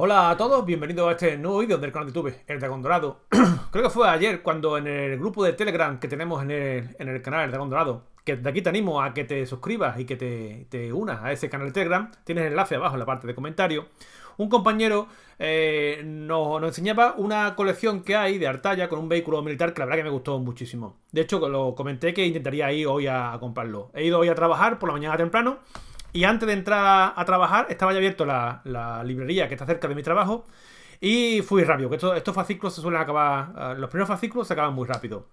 Hola a todos, bienvenidos a este nuevo vídeo del canal de YouTube, El Dragón Dorado. Creo que fue ayer cuando en el grupo de Telegram que tenemos en el, en el canal El Dragón Dorado, que de aquí te animo a que te suscribas y que te, te unas a ese canal de Telegram, tienes el enlace abajo en la parte de comentarios un compañero eh, nos, enseñaba una colección que hay de Artalla con un vehículo militar que la verdad que me gustó muchísimo. De hecho, lo comenté que intentaría ir hoy a, a comprarlo. He ido hoy a trabajar por la mañana temprano y antes de entrar a trabajar, estaba ya abierto la, librería que está cerca de mi trabajo. Y fui rápido, que estos fascículos se suelen acabar. Eh, los primeros fascículos se acaban muy rápido.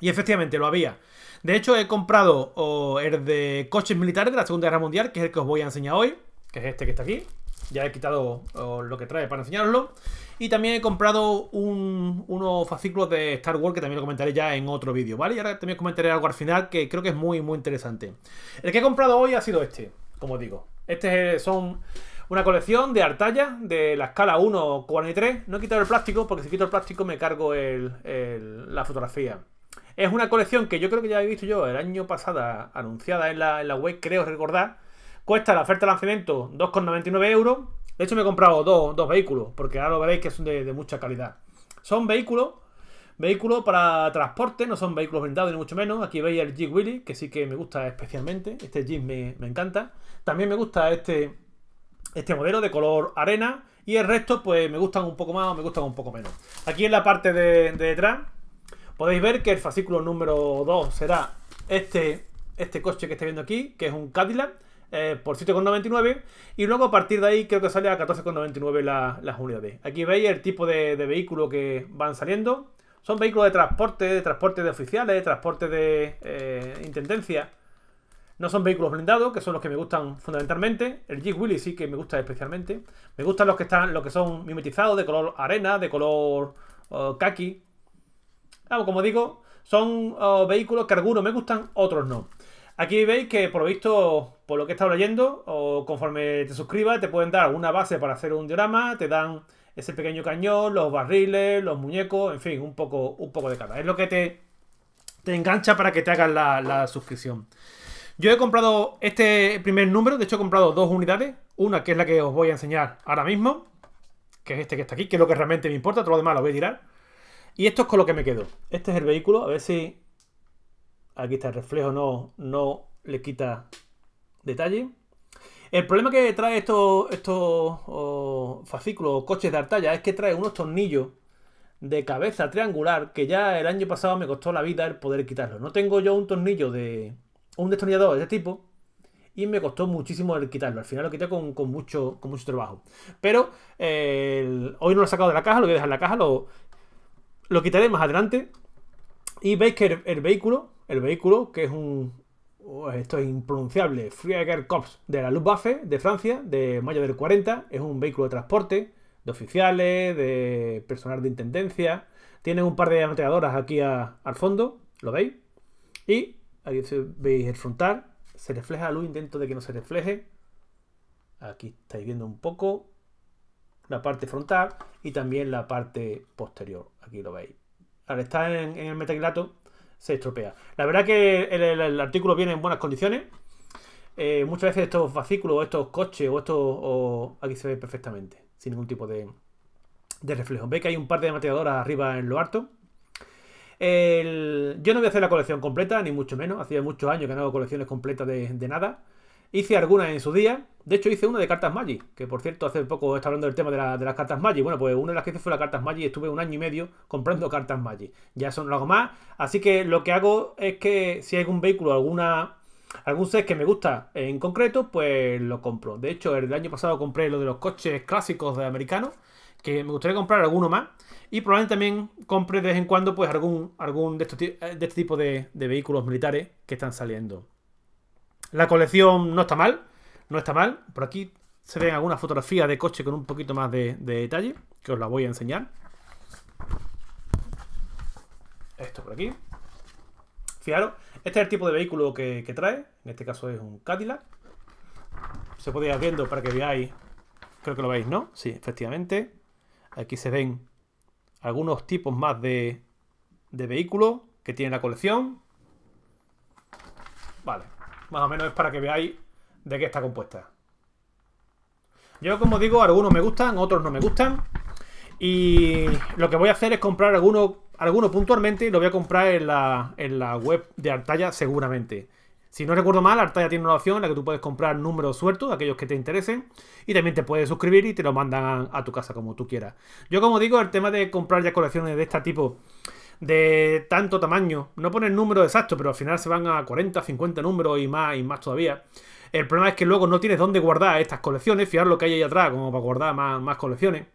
Y efectivamente, lo había. De hecho, he comprado oh, el de coches militares de la Segunda Guerra Mundial, que es el que os voy a enseñar hoy, que es este que está aquí. Ya he quitado lo que trae para enseñaroslo. Y también he comprado unos fascículos de Star Wars que también lo comentaré ya en otro vídeo, ¿vale? Y ahora también comentaré algo al final que creo que es muy, muy interesante. El que he comprado hoy ha sido este, como digo. Este son una colección de artallas de la escala 1,43. No he quitado el plástico porque si quito el plástico me cargo la fotografía. Es una colección que yo creo que ya he visto yo el año pasado anunciada en la, en la web, creo recordar. Cuesta la oferta de lanzamiento 2,99 euros. De hecho, me he comprado dos, vehículos, porque ahora lo veréis que son de, mucha calidad. Son vehículos Vehículos para transporte, no son vehículos vendados ni mucho menos. Aquí veis el Jeep Willy, que sí que me gusta especialmente. Este Jeep me, encanta. También me gusta este, este modelo de color arena. Y el resto, pues me gustan un poco más o me gustan un poco menos. Aquí en la parte de, detrás podéis ver que el fascículo número 2 será este, este coche que estáis viendo aquí, que es un Cadillac. Eh, por 7,99 y luego a partir de ahí creo que sale a 14,99 las unidades. Aquí veis el tipo de, de, vehículo que van saliendo. Son vehículos de transporte, de transporte de oficiales, de transporte de eh, intendencia. No son vehículos blindados, que son los que me gustan fundamentalmente. El Jeep Willy sí que me gusta especialmente. Me gustan los que están, los que son mimetizados, de color arena, de color eh, kaki. como digo, son oh, vehículos que algunos me gustan, otros no. Aquí veis que, por lo visto, por lo que he estado leyendo, o conforme te suscribas, te pueden dar una base para hacer un diorama, te dan ese pequeño cañón, los barriles, los muñecos, en fin, un poco, un poco de cada. Es lo que te, te engancha para que te hagas la, la suscripción. Yo he comprado este primer número, de hecho he comprado dos unidades, una que es la que os voy a enseñar ahora mismo, que es este que está aquí, que es lo que realmente me importa, todo lo demás lo voy a tirar. Y esto es con lo que me quedo. Este es el vehículo, a ver si Aquí está el reflejo, no, no le quita detalle. El problema que trae estos, estos fascículos o coches de artalla es que trae unos tornillos de cabeza triangular que ya el año pasado me costó la vida el poder quitarlo. No tengo yo un tornillo de. un destornillador de este tipo. Y me costó muchísimo el quitarlo. Al final lo quité con, mucho, con mucho trabajo. Pero eh, hoy no lo he sacado de la caja, lo voy a dejar en la caja, lo, lo quitaré más adelante. Y veis que el, vehículo, el vehículo, que es un, oh, esto es impronunciable, Frieger Corps de la Luftwaffe de Francia, de mayo del 40. Es un vehículo de transporte, de oficiales, de personal de intendencia. Tiene un par de ametralladoras aquí al fondo, ¿lo veis? Y aquí veis el frontal, se refleja la luz, intento de que no se refleje. Aquí estáis viendo un poco la parte frontal y también la parte posterior, aquí lo veis al estar en, el metacrilato, se estropea. La verdad que el, artículo viene en buenas condiciones. Eh, muchas veces estos fascículos, estos coches o estos... aquí se ve perfectamente, sin ningún tipo de, reflejo. Ve que hay un par de mateadoras arriba en lo alto. Yo no voy a hacer la colección completa, ni mucho menos. Hacía muchos años que no hago colecciones completas de nada. Hice algunas en su día. De hecho, hice una de cartas Magic, que por cierto, hace poco estaba hablando del tema de, las cartas Magic. Bueno, pues una de las que hice fue la cartas Magic y estuve un año y medio comprando cartas Magic. Ya son no lo hago más. Así que lo que hago es que si hay algún vehículo, alguna algún set que me gusta en concreto, pues lo compro. De hecho, el año pasado compré lo de los coches clásicos de americanos, que me gustaría comprar alguno más. Y probablemente también compre de vez en cuando pues algún, algún de, eh, este tipo de vehículos militares que están saliendo. La colección no está mal, no está mal. Por aquí se ven algunas fotografías de coche con un poquito más de, detalle, que os la voy a enseñar. Esto por aquí. Fijaros, este es el tipo de vehículo que, trae. En este caso es un Cadillac. Se podéis ir viendo para que veáis. Creo que lo veis, ¿no? Sí, efectivamente. Aquí se ven algunos tipos más de, de vehículos que tiene la colección. Vale. Más o menos es para que veáis de qué está compuesta. Yo, como digo, algunos me gustan, otros no me gustan. Y lo que voy a hacer es comprar algunos puntualmente y lo voy a comprar en la, en la web de Artalla seguramente. Si no recuerdo mal, Artalla tiene una opción en la que tú puedes comprar números sueltos, aquellos que te interesen, y también te puedes suscribir y te lo mandan a, tu casa como tú quieras. Yo como digo, el tema de comprar ya colecciones de este tipo de tanto tamaño. No pone el número exacto, pero al final se van a 40, 50 números y más y más todavía. El problema es que luego no tienes dónde guardar estas colecciones, fiar lo que hay ahí atrás, como para guardar más, más colecciones.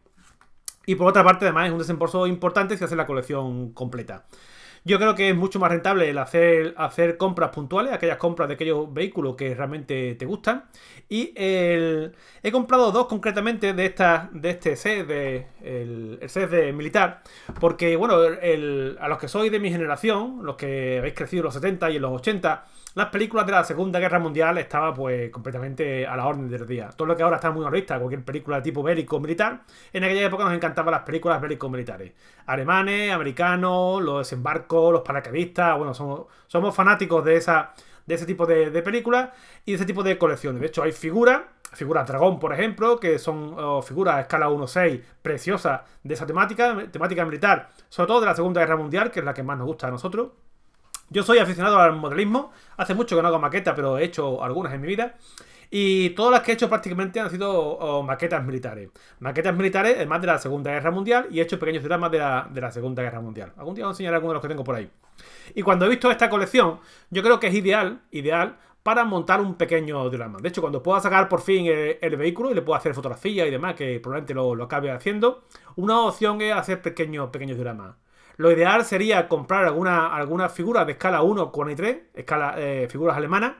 Y por otra parte, además, es un desembolso importante si hace la colección completa. Yo creo que es mucho más rentable el hacer, hacer compras puntuales, aquellas compras de aquellos vehículos que realmente te gustan. Y el, he comprado dos concretamente de estas de este set, de, el, set de militar, porque bueno, a los que sois de mi generación, los que habéis crecido en los 70 y en los 80, las películas de la Segunda Guerra Mundial estaban pues completamente a la orden del día. Todo lo que ahora está muy horrorista, cualquier película de tipo bélico militar, en aquella época nos encantaban las películas bélico militares. Alemanes, americanos, los desembarcos los paracaidistas, bueno, somos, somos fanáticos de, esa, de ese tipo de, películas y de ese tipo de colecciones. De hecho, hay figuras, figuras dragón, por ejemplo, que son figuras a escala 6 preciosas de esa temática, temática militar, sobre todo de la Segunda Guerra Mundial, que es la que más nos gusta a nosotros. Yo soy aficionado al modelismo, hace mucho que no hago maqueta, pero he hecho algunas en mi vida. Y todas las que he hecho prácticamente han sido oh, maquetas militares. Maquetas militares, además de la Segunda Guerra Mundial, y he hecho pequeños dramas de la, Segunda Guerra Mundial. Algún día os enseñaré alguno de los que tengo por ahí. Y cuando he visto esta colección, yo creo que es ideal, ideal, para montar un pequeño diorama. De hecho, cuando pueda sacar por fin el, vehículo y le pueda hacer fotografía y demás, que probablemente lo, acabe haciendo, una opción es hacer pequeños, pequeños dioramas. Lo ideal sería comprar alguna, alguna figura de escala 1, 43, e escala, eh, figuras alemanas,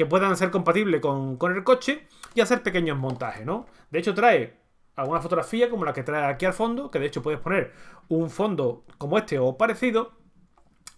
que puedan ser compatibles con, el coche y hacer pequeños montajes, ¿no? De hecho trae alguna fotografía como la que trae aquí al fondo, que de hecho puedes poner un fondo como este o parecido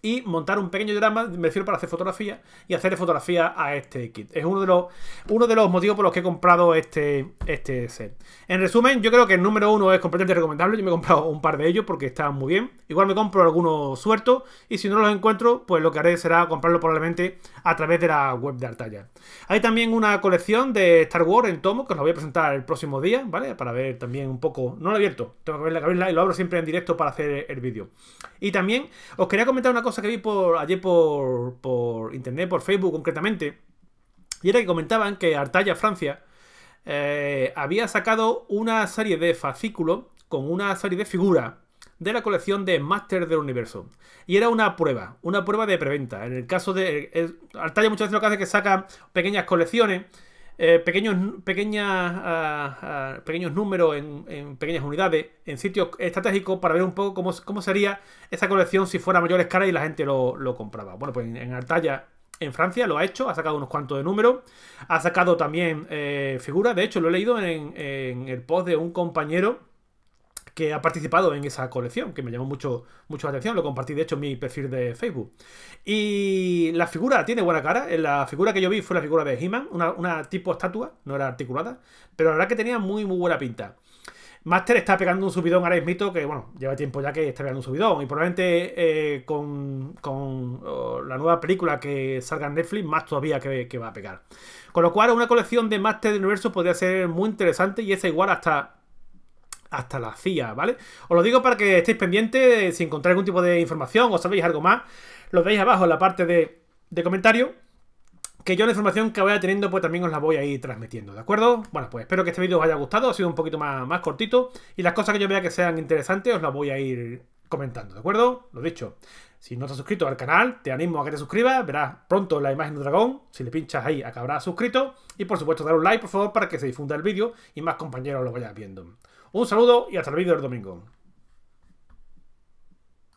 y montar un pequeño drama me refiero para hacer fotografía y hacerle fotografía a este kit. Es uno de los, uno de los motivos por los que he comprado este, este set. En resumen, yo creo que el número uno es completamente recomendable. Yo me he comprado un par de ellos porque están muy bien. Igual me compro algunos sueltos y si no los encuentro, pues lo que haré será comprarlo probablemente a través de la web de Artalla. Hay también una colección de Star Wars en tomo que os lo voy a presentar el próximo día, ¿vale? Para ver también un poco... No lo he abierto, tengo que la abrirla y lo abro siempre en directo para hacer el vídeo. Y también os quería comentar una cosa que vi por, ayer por, internet, por Facebook concretamente, y era que comentaban que Artalla Francia eh, había sacado una serie de fascículos con una serie de figuras de la colección de Master del Universo. Y era una prueba, una prueba de preventa. En el caso de. Eh, Artaya muchas veces lo que hace es que saca pequeñas colecciones eh, pequeños, pequeñas, ah, ah, pequeños números en, pequeñas unidades, en sitios estratégicos, para ver un poco cómo, sería esa colección si fuera a mayor escala y la gente lo, compraba. Bueno, pues en, en Artalla en Francia, lo ha hecho, ha sacado unos cuantos de números, ha sacado también eh, figuras, de hecho lo he leído en, el post de un compañero que ha participado en esa colección, que me llamó mucho, mucho la atención, lo compartí de hecho en mi perfil de Facebook. Y la figura tiene buena cara, eh, la figura que yo vi fue la figura de He-Man, una, tipo estatua, no era articulada, pero la verdad que tenía muy, muy buena pinta. Master está pegando un subidón ahora mito que bueno, lleva tiempo ya que está pegando un subidón y probablemente eh, con, con la nueva película que salga en Netflix más todavía que, que va a pegar. Con lo cual una colección de Master del Universo podría ser muy interesante y esa igual hasta hasta la CIA, ¿vale? Os lo digo para que estéis pendientes, eh, si encontráis algún tipo de información o sabéis algo más, lo veis abajo en la parte de, de comentario que yo la información que vaya teniendo pues también os la voy a ir transmitiendo, ¿de acuerdo? Bueno, pues espero que este vídeo os haya gustado, ha sido un poquito más, más cortito y las cosas que yo vea que sean interesantes os las voy a ir comentando, ¿de acuerdo? Lo dicho, si no estás suscrito al canal, te animo a que te suscribas, verás pronto la imagen de dragón, si le pinchas ahí acabará suscrito y por supuesto dar un like por favor para que se difunda el vídeo y más compañeros lo vayan viendo. Un saludo y hasta el vídeo del domingo.